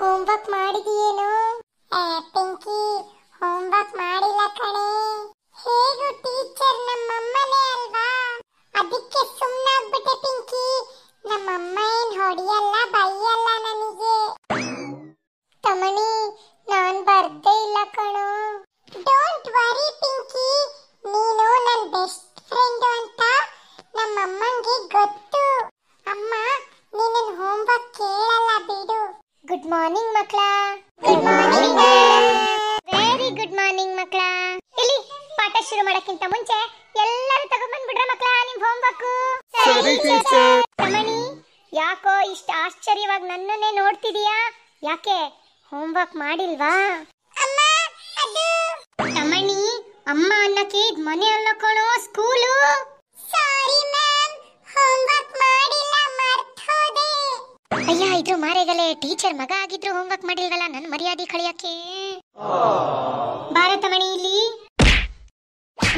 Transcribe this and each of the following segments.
homework ಮಾಡಿದೀಯೇನು Pinki homework ಮಾಡಿಲ್ಲ ಕಣೆ ಹೇಗೂ ಟೀಚರ್ ಮಾರ್ನಿಂಗ್ ಮಕ್ಕಳ good morning very good morning ಮಕ್ಕಳ ಇಲ್ಲಿ ಪಾಠ ಶುರು ಮಾಡಕ್ಕಿಂತ ಮುಂಚೆ ಎಲ್ಲರೂ ತಗೊಂಡ್ ಬಿಡ್ರ ಮಕ್ಕಳ ನಿಮ್ ಹೋಮ್ ವರ್ಕ್ ಟೀಚರ್ ರಮಣಿ ಯಾಕೋ ಇಷ್ಟ ಆಶ್ಚರ್ಯವಾಗಿ ನನ್ನನ್ನೇ ನೋಡ್ತಿದೀಯಾ ಯಾಕೆ ಹೋಮ್ ವರ್ಕ್ ಮಾಡಿಲ್ವಾ ತಮಣಿ ಅಮ್ಮ ಅನ್ನಕ್ಕೆ ಇದ್ ಮನೆ ಅಲ್ಲ ಕಣೋ ಸ್ಕೂಲು ಸಾರಿ ಮ್ಯಾಮ್ ಹೋಮ್ ಅಯ್ಯ ಇದ್ರು ಮಾರೇಗಲೇ ಟೀಚರ್ ಮಗ ಆಗಿದ್ರು ಹೋಮ್ವರ್ಕ್ ಮಾಡಿಲ್ವಲ್ಲ ನನ್ ಮರ್ಯಾದೆ ಕಳಿಯಕ್ಕೆ ಭಾರತ ಮಣಿ ಇಲ್ಲಿ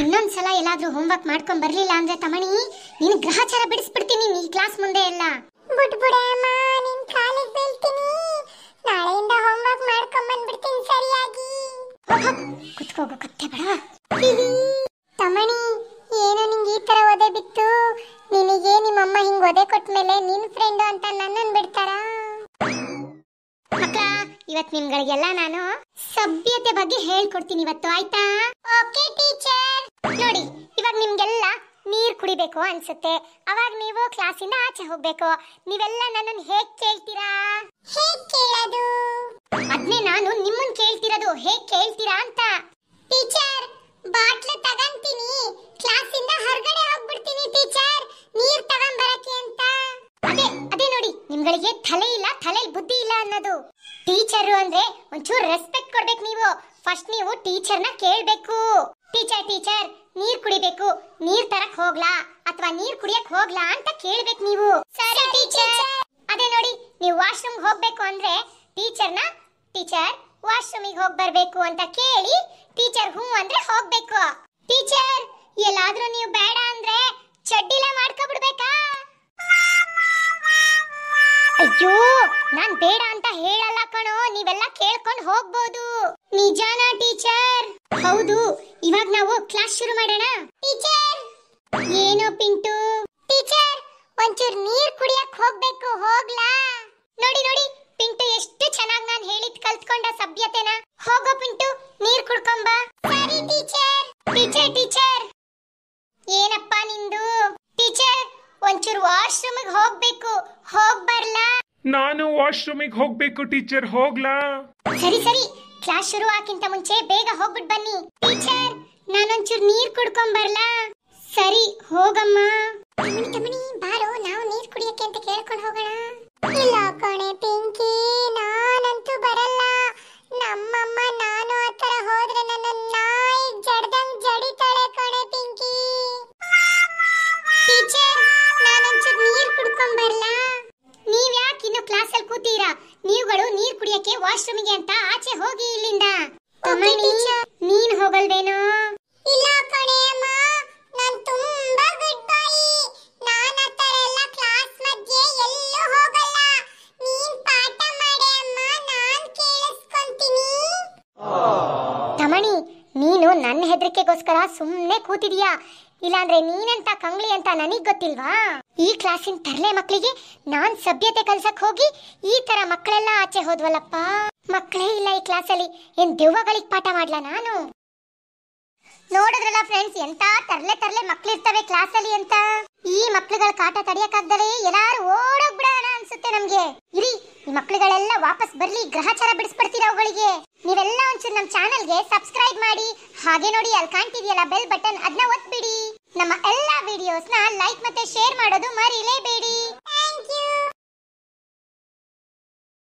ಇನ್ನೊಂದ್ಸಲ ಎಲ್ಲಾದ್ರೂ ಹೋಮ್ವರ್ಕ್ ಮಾಡ್ಕೊಂಡ್ ಬರ್ಲಿಲ್ಲ ಅಂದ್ರೆ ತಮಣಿ ನೀನು ಗ್ರಹಚಾರ ಬಿಡಿಸ್ಬಿಡ್ತೀನಿ ಈ ಕ್ಲಾಸ್ ಮುಂದೆ ಎಲ್ಲ ನಾಳೆಯಿಂದ ಮಾಡ್ಕೊಂಡ್ ಬಂದ್ಬಿಡ್ತೀನಿ ಸರಿಯಾಗಿ ಕತ್ತೆ ಬೇಡ ತಮಣಿ ಒದೆ ಕೊಟ್ಮೇಲೆ ನಿನ್ ಫ್ರೆಂಡ್ ಅಂತ ನನ್ನನ್ ಬಿಡ್ತಾರಾ ಮಕ್ಕಳ ಇವತ್ ನಿಮ್ಗಳಿಗೆಲ್ಲ ನಾನು ಸಭ್ಯತೆ ಬಗ್ಗೆ ಹೇಳ್ಕೊಡ್ತೀನಿ ಇವತ್ತು ಆಯ್ತಾ ಓಕೆ ಟೀಚರ್ ನೋಡಿ ಇವಾಗ ನಿಮ್ಗೆಲ್ಲ ನೀರ್ ಕುಡಿಬೇಕು ಅನ್ಸುತ್ತೆ ಅವಾಗ ನೀವು ಕ್ಲಾಸಿಂದ ಆಚೆ ಹೋಗ್ಬೇಕು ನೀವೆಲ್ಲ ನನ್ನನ್ನು ಹೇಗ್ ಕೇಳ್ತೀರಾ ಹೇಗ್ ಅದ್ನೇ ನಾನು ನಿಮ್ಮನ್ ಕೇಳ್ತಿರೋದು ಹೇಗ್ ಕೇಳ್ತೀರಾ ಅಂತ ನಿಮ್ಗಳಿಗೆ ತಲೆ ಇಲ್ಲ ತಲೆಯಲ್ಲಿ ಬುದ್ಧಿ ಇಲ್ಲ ಅನ್ನೋದು ಟೀಚರ್ ಅಂದ್ರೆ ಒಂಚೂರು ರೆಸ್ಪೆಕ್ಟ್ ಕೊಡ್ಬೇಕು ನೀವು ಫಸ್ಟ್ ನೀವು ಟೀಚರ್ನ ಕೇಳಬೇಕು ಟೀಚರ್ ಟೀಚರ್ ನೀರ್ ಕುಡಿಬೇಕು ನೀರ್ ತರಕ್ ಹೋಗ್ಲಾ ಅಥವಾ ನೀರ್ ಕುಡಿಯಕ್ ಹೋಗ್ಲಾ ಅಂತ ಕೇಳ್ಬೇಕು ನೀವು ಸರಿ ಟೀಚರ್ ಅದೇ ನೋಡಿ ನೀವು ವಾಶ್ರೂಮ್ ಹೋಗ್ಬೇಕು ಅಂದ್ರೆ ಟೀಚರ್ನ ಟೀಚರ್ ವಾಶ್ರೂಮಿಗೆ ಹೋಗ್ ಬರ್ಬೇಕು ಅಂತ ಕೇಳಿ ಟೀಚರ್ ಹ್ಞೂ ಅಂದ್ರೆ ಹೋಗ್ಬೇಕು ಟೀಚರ್ ಎಲ್ಲಾದ್ರೂ ನೀವು ಬ್ಯಾಡ್ ಅಯ್ಯೋ ನಾನ್ ಬೇಡ ಅಂತ ಹೇಳಲ್ಲ ಕಣೋ ನೀವೆಲ್ಲ ಕೇಳ್ಕೊಂಡು ಹೋಗ್ಬೋದು ನಿಜಾನ ಟೀಚರ್ ಹೌದು ಇವಾಗ ನಾವು ಕ್ಲಾಸ್ ಶುರು ಮಾಡೋಣ ಟೀಚರ್ ಏನೋ ಪಿಂಟು ಟೀಚರ್ ಒಂಚೂರು ನೀರ್ ಕುಡಿಯಕ್ ಹೋಗ್ಬೇಕು ಹೋಗ್ಲಾ ನೋಡಿ ನೋಡಿ ಪಿಂಟು ಎಷ್ಟು ಚೆನ್ನಾಗಿ ನಾನು ಹೇಳಿದ್ ಕಲ್ತ್ಕೊಂಡ ಸಭ್ಯತೆನ ಹೋಗೋ ಪಿಂಟು ನೀರ್ ಬಾ ಸರಿ ಟೀಚರ್ ಟೀಚರ್ ಟೀಚರ್ ಏನಪ್ಪ ನಿಂದು ಟೀಚರ್ ಒಂಚೂರು ವಾಶ್ರೂಮ್ ಹೋಗ್ಬೇಕು ಹೋಗ್ ಬರ್ಲಾ ನಾನು ವಾಶ್ರೂಮಿಗೆ ಹೋಗ್ಬೇಕು ಟೀಚರ್ ಹೋಗ್ಲಾ ಸರಿ ಸರಿ ಕ್ಲಾಸ್ ಶುರು ಆಕಿಂತ ಮುಂಚೆ ಬೇಗ ಹೋಗ್ಬಿಟ್ಟು ಬನ್ನಿ ಟೀಚರ್ ನಾನೊಂಚೂರು ನೀರ್ ಕುಡ್ಕೊಂಡ್ ಬರ್ಲಾ ಸರಿ ಹೋಗಮ್ಮ ತಮಣಿ ಬಾರೋ ನಾವು ನೀರ್ ಕುಡಿಯಕ್ಕೆ ಅಂತ ಕೇಳ್ಕೊಂಡು ಹೋಗೋಣ ಇಲ್ಲ ಕಣೆ ವಾಶ್ರೂಮಿಗೆ ಅಂತ ಆಚೆ ಹೋಗಿ ಇಲ್ಲಿಂದ ನೀನ್ ಹೋಗಲ್ವೇನೋ ಇಲ್ಲ ಕ್ಲಾಸ್ ಮಧ್ಯೆ ನೀನು ನನ್ನ ಹೆದರಿಕೆಗೋಸ್ಕರ ಸುಮ್ಮನೆ ಕೂತಿದೀಯಾ ಇಲ್ಲಾಂದ್ರೆ ನೀನೆಂತ ಕಂಗ್ಲಿ ಅಂತ ನನಗ್ ಗೊತ್ತಿಲ್ವಾ ಈ ಕ್ಲಾಸಿನ ತರಲೆ ಮಕ್ಕಳಿಗೆ ನಾನ್ ಸಭ್ಯತೆ ಕಲ್ಸಕ್ ಹೋಗಿ ಈ ತರ ಮಕ್ಕಳೆಲ್ಲ ಆಚೆ ಹೋದ್ವಲ್ಲಪ್ಪ ಮಕ್ಕಳೇ ಇಲ್ಲ ಈ ಕ್ಲಾಸಲ್ಲಿ ಏನ್ ದೆವ್ವಗಳಿಗೆ ಪಾಠ ಮಾಡ್ಲಾ ನಾನು ನೋಡಿದ್ರಲ್ಲ ಫ್ರೆಂಡ್ಸ್ ಎಂತ ತರ್ಲೆ ತರ್ಲೆ ಮಕ್ಳಿರ್ತವೆ ಕ್ಲಾಸಲ್ಲಿ ಅಂತ ಈ ಮಕ್ಳುಗಳ ಕಾಟ ತಡಿಯಕ್ಕಾಗ್ದಲೆ ಎಲ್ಲಾರು ಓಡೋಗ್ ಬಿಡೋಣ ಅನ್ಸುತ್ತೆ ನಮ್ಗೆ ಇರಿ ಈ ಮಕ್ಳುಗಳೆಲ್ಲ ವಾಪಸ್ ಬರ್ಲಿ ಗ್ರಹಚಾರ ಬಿಡಿಸ್ಬಿಡ್ತೀರ ಅವುಗಳಿಗೆ ನೀವೆಲ್ಲ ಒಂಚೂರು ನಮ್ಮ ಚಾನಲ್ಗೆ ಸಬ್ಸ್ಕ್ರೈಬ್ ಮಾಡಿ ಹಾಗೆ ನೋಡಿ ಅಲ್ಲಿ ಕಾಣ್ತಿದೆಯಲ್ಲ ಬೆಲ್ ಬಟನ್ ಅದನ್ನ ಒತ್ಬಿಡಿ ನಮ್ಮ ಎಲ್ಲ ವಿಡಿಯೋಸ್ನ ಲೈಕ್ ಮತ್ತೆ ಶೇರ್ ಮಾಡೋದು ಮರಿಲೇಬೇಡಿ